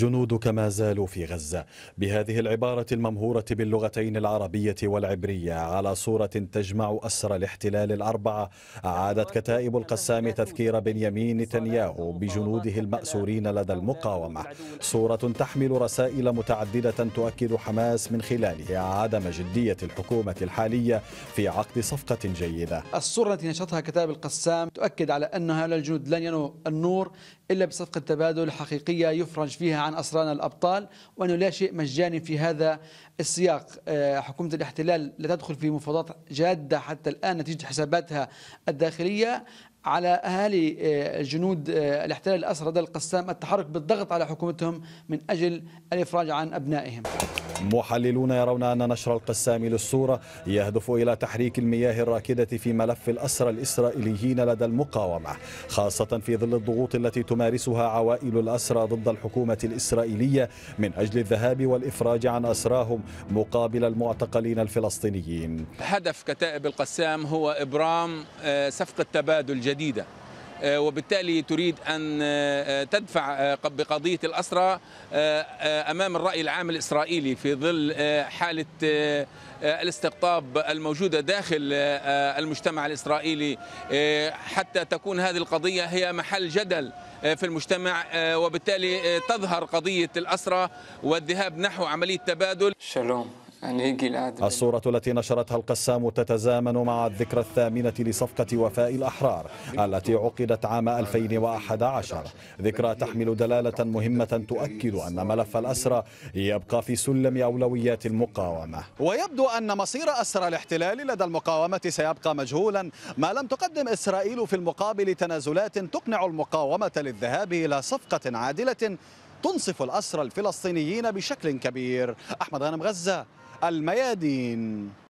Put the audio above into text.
جنودك ما زالوا في غزة بهذه العبارة الممهورة باللغتين العربية والعبرية على صورة تجمع أسر الاحتلال الأربعة أعادت كتائب القسام تذكير بنيامين نتنياهو بجنوده المأسورين لدى المقاومة صورة تحمل رسائل متعددة تؤكد حماس من خلاله عدم جدية الحكومة الحالية في عقد صفقة جيدة الصورة التي نشرتها كتائب القسام تؤكد على أن هؤلاء الجنود لن ينو النور إلا بصفقة تبادل حقيقية يفرج فيها عن أسرانا الأبطال وأنه لا شيء مجاني في هذا السياق آه، حكومة الاحتلال لا تدخل في مفاوضات جادة حتى الآن نتيجة حساباتها الداخلية على اهالي آه، جنود آه، الاحتلال الاسرى القسام التحرك بالضغط على حكومتهم من اجل الافراج عن ابنائهم محللون يرون أن نشر القسام للصورة يهدف إلى تحريك المياه الراكدة في ملف الأسرى الإسرائيليين لدى المقاومة خاصة في ظل الضغوط التي تمارسها عوائل الأسرى ضد الحكومة الإسرائيلية من أجل الذهاب والإفراج عن أسراهم مقابل المعتقلين الفلسطينيين هدف كتائب القسام هو إبرام صفقة آه، تبادل جديدة آه، وبالتالي تريد أن آه، آه، تدفع بقضية الأسرة أمام الرأي العام الإسرائيلي في ظل حالة الاستقطاب الموجودة داخل المجتمع الإسرائيلي حتى تكون هذه القضية هي محل جدل في المجتمع وبالتالي تظهر قضية الأسرة والذهاب نحو عملية تبادل شلوم الصورة التي نشرتها القسام تتزامن مع الذكرى الثامنة لصفقة وفاء الأحرار التي عقدت عام 2011 ذكرى تحمل دلالة مهمة تؤكد أن ملف الأسرى يبقى في سلم أولويات المقاومة ويبدو أن مصير أسرى الاحتلال لدى المقاومة سيبقى مجهولا ما لم تقدم إسرائيل في المقابل تنازلات تقنع المقاومة للذهاب إلى صفقة عادلة تنصف الأسرى الفلسطينيين بشكل كبير أحمد غانم غزة الميادين